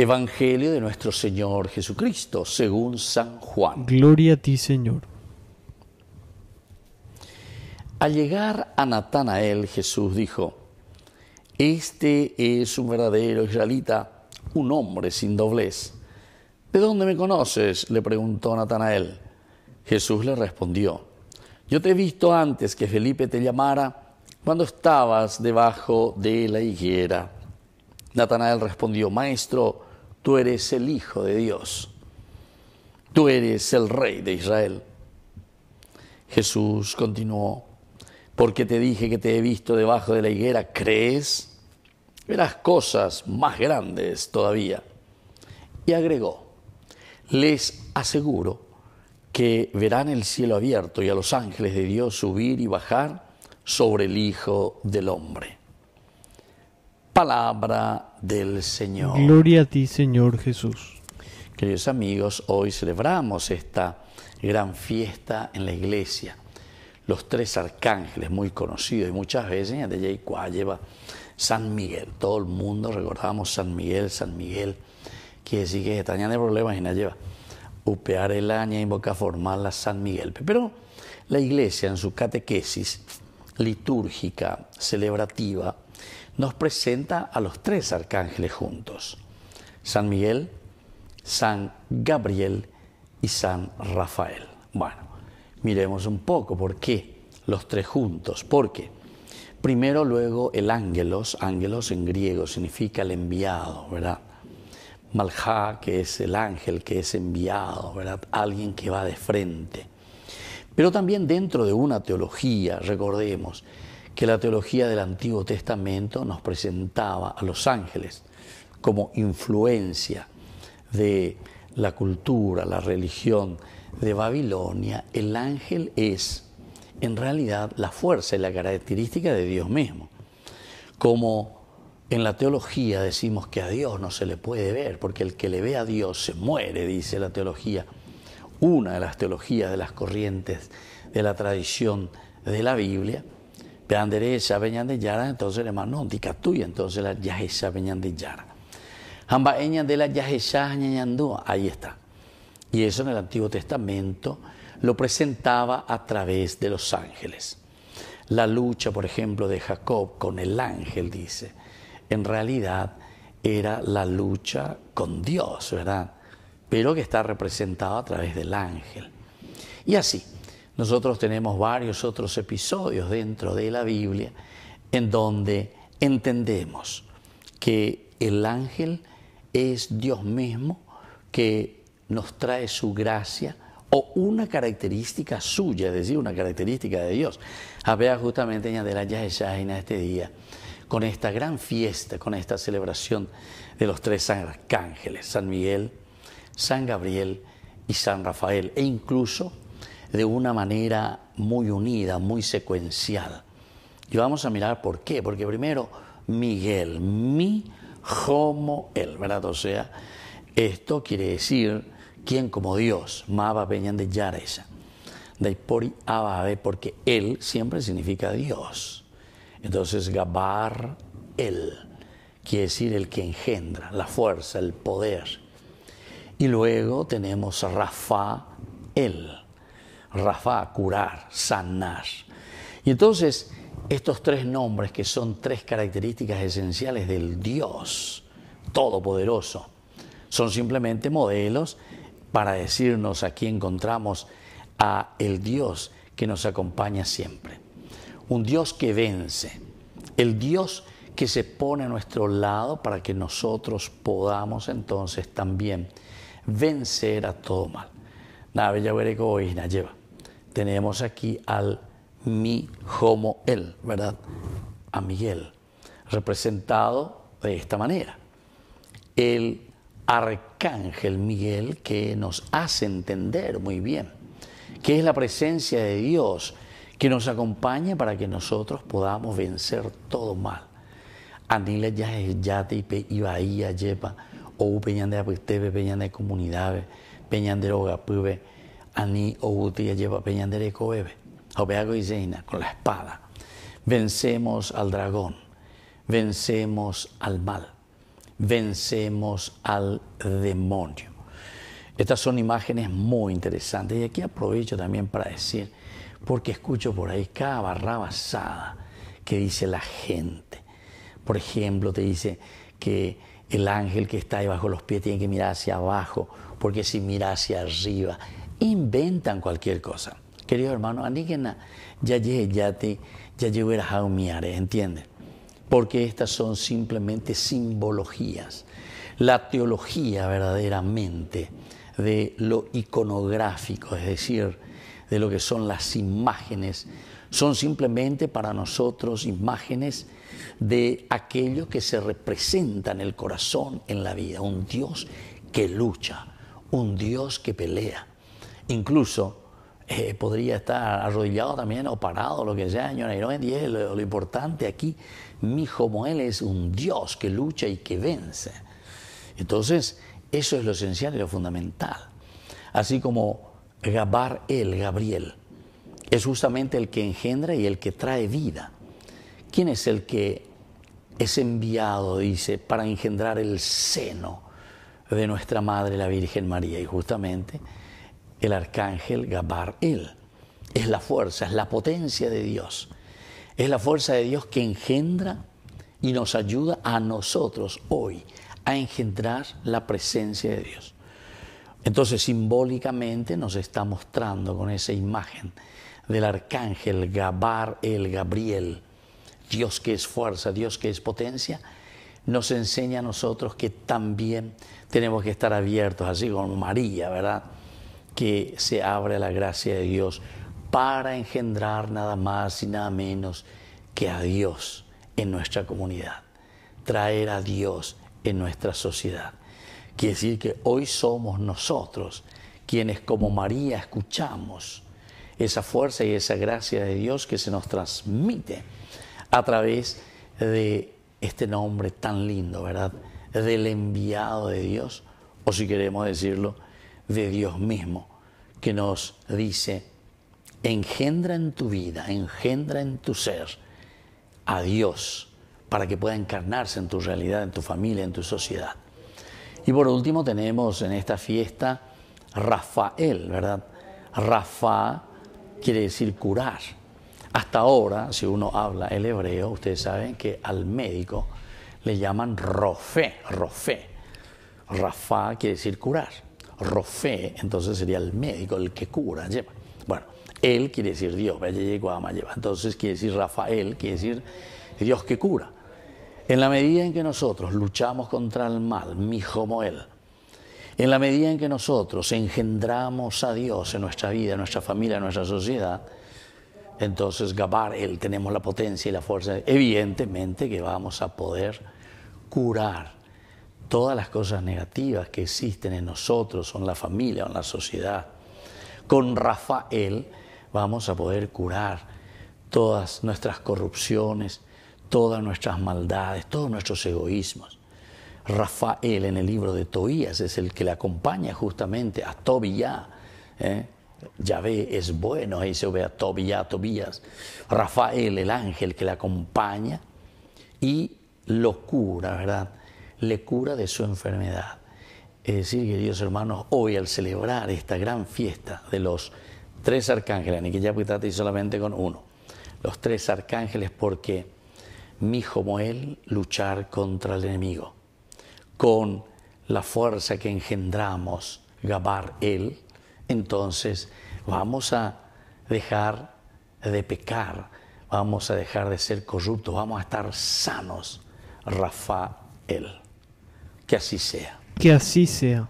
Evangelio de nuestro Señor Jesucristo, según San Juan. Gloria a ti, Señor. Al llegar a Natanael, Jesús dijo, Este es un verdadero israelita, un hombre sin doblez. ¿De dónde me conoces? le preguntó Natanael. Jesús le respondió, Yo te he visto antes que Felipe te llamara cuando estabas debajo de la higuera. Natanael respondió, Maestro, tú eres el Hijo de Dios, tú eres el Rey de Israel. Jesús continuó, porque te dije que te he visto debajo de la higuera, ¿crees? Verás cosas más grandes todavía. Y agregó, les aseguro que verán el cielo abierto y a los ángeles de Dios subir y bajar sobre el Hijo del Hombre palabra del Señor. Gloria a ti, Señor Jesús. Queridos amigos, hoy celebramos esta gran fiesta en la iglesia. Los tres arcángeles muy conocidos y muchas veces en DJ lleva San Miguel. Todo el mundo recordamos San Miguel, San Miguel. Quiere decir que lleno de problemas y lleva. Upear el año invoca formal a San Miguel. Pero la iglesia en su catequesis litúrgica, celebrativa, nos presenta a los tres arcángeles juntos, San Miguel, San Gabriel y San Rafael. Bueno, miremos un poco por qué los tres juntos, porque primero luego el ángelos, ángelos en griego significa el enviado, ¿verdad? Malja, que es el ángel que es enviado, ¿verdad? Alguien que va de frente. Pero también dentro de una teología, recordemos, que la teología del Antiguo Testamento nos presentaba a los ángeles como influencia de la cultura, la religión de Babilonia, el ángel es en realidad la fuerza y la característica de Dios mismo. Como en la teología decimos que a Dios no se le puede ver, porque el que le ve a Dios se muere, dice la teología, una de las teologías de las corrientes de la tradición de la Biblia, de entonces le tuya, entonces la de yara. de la ahí está. Y eso en el Antiguo Testamento lo presentaba a través de los ángeles. La lucha, por ejemplo, de Jacob con el ángel, dice, en realidad era la lucha con Dios, ¿verdad? Pero que está representado a través del ángel. Y así, nosotros tenemos varios otros episodios dentro de la Biblia en donde entendemos que el ángel es Dios mismo que nos trae su gracia o una característica suya, es decir, una característica de Dios. vea justamente añadir a Yahshua este día con esta gran fiesta, con esta celebración de los tres arcángeles, San Miguel, San Gabriel y San Rafael, e incluso de una manera muy unida, muy secuencial. Y vamos a mirar por qué. Porque primero, Miguel, mi como él, ¿verdad? O sea, esto quiere decir ¿quién como Dios, Maba Peñan de Yaresa, de Pori Ababe, porque él siempre significa Dios. Entonces, Gabar, él, quiere decir el que engendra, la fuerza, el poder. Y luego tenemos Rafa, él, Rafa, curar, sanar. Y entonces, estos tres nombres que son tres características esenciales del Dios Todopoderoso, son simplemente modelos para decirnos aquí encontramos a el Dios que nos acompaña siempre. Un Dios que vence, el Dios que se pone a nuestro lado para que nosotros podamos entonces también vencer a todo mal. lleva tenemos aquí al mi homo él, ¿verdad? A Miguel, representado de esta manera. El arcángel Miguel que nos hace entender muy bien que es la presencia de Dios que nos acompaña para que nosotros podamos vencer todo mal. ya yate y yepa, o peñan de de comunidades, peñan Aní gutia lleva Peñandereco Bebe, Obeago y Zeina, con la espada. Vencemos al dragón, vencemos al mal, vencemos al demonio. Estas son imágenes muy interesantes y aquí aprovecho también para decir, porque escucho por ahí cada barra basada que dice la gente. Por ejemplo, te dice que el ángel que está ahí bajo los pies tiene que mirar hacia abajo, porque si mira hacia arriba inventan cualquier cosa. Queridos hermanos, Anígena, ya llegué, ya a ¿entienden? Porque estas son simplemente simbologías. La teología verdaderamente de lo iconográfico, es decir, de lo que son las imágenes, son simplemente para nosotros imágenes de aquello que se representa en el corazón, en la vida, un Dios que lucha, un Dios que pelea, incluso eh, podría estar arrodillado también o parado, lo que sea, señora Y es lo, importante aquí, mi hijo él es un Dios que lucha y que vence. Entonces, eso es lo esencial y lo fundamental. Así como Gabar el Gabriel, es justamente el que engendra y el que trae vida. ¿Quién es el que es enviado, dice, para engendrar el seno de nuestra Madre, la Virgen María? Y justamente el arcángel Gabar, Gabar-El. Es la fuerza, es la potencia de Dios. Es la fuerza de Dios que engendra y nos ayuda a nosotros hoy a engendrar la presencia de Dios. Entonces simbólicamente nos está mostrando con esa imagen del arcángel Gabar el Gabriel, Dios que es fuerza, Dios que es potencia, nos enseña a nosotros que también tenemos que estar abiertos, así como María, ¿verdad? que se abre la gracia de Dios para engendrar nada más y nada menos que a Dios en nuestra comunidad, traer a Dios en nuestra sociedad. Quiere decir que hoy somos nosotros quienes como María escuchamos esa fuerza y esa gracia de Dios que se nos transmite a través de este nombre tan lindo, ¿verdad? Del enviado de Dios, o si queremos decirlo, de Dios mismo, que nos dice, engendra en tu vida, engendra en tu ser a Dios para que pueda encarnarse en tu realidad, en tu familia, en tu sociedad. Y por último tenemos en esta fiesta Rafael, ¿verdad? Rafa quiere decir curar. Hasta ahora, si uno habla el hebreo, ustedes saben que al médico le llaman Rofe, Rofe. Rafa quiere decir curar. Rofé, entonces sería el médico, el que cura, lleva. Bueno, él quiere decir Dios, lleva, lleva. Entonces quiere decir Rafael, quiere decir Dios que cura. En la medida en que nosotros luchamos contra el mal, mi como él, en la medida en que nosotros engendramos a Dios en nuestra vida, en nuestra familia, en nuestra sociedad, entonces Gabar, él tenemos la potencia y la fuerza, evidentemente que vamos a poder curar todas las cosas negativas que existen en nosotros, en la familia, o en la sociedad. Con Rafael vamos a poder curar todas nuestras corrupciones, todas nuestras maldades, todos nuestros egoísmos. Rafael en el libro de Toías es el que le acompaña justamente a Tobías. ¿eh? Ya ve, es bueno, ahí se ve a Tobías, Tobías. Rafael, el ángel que le acompaña y lo cura, ¿verdad? le cura de su enfermedad. Es decir, queridos hermanos, hoy al celebrar esta gran fiesta de los tres arcángeles, ni que ya y solamente con uno, los tres arcángeles porque mi Moel luchar contra el enemigo, con la fuerza que engendramos, Gabar él, entonces vamos a dejar de pecar, vamos a dejar de ser corruptos, vamos a estar sanos, Rafael. Que assim seja. Que assim seja.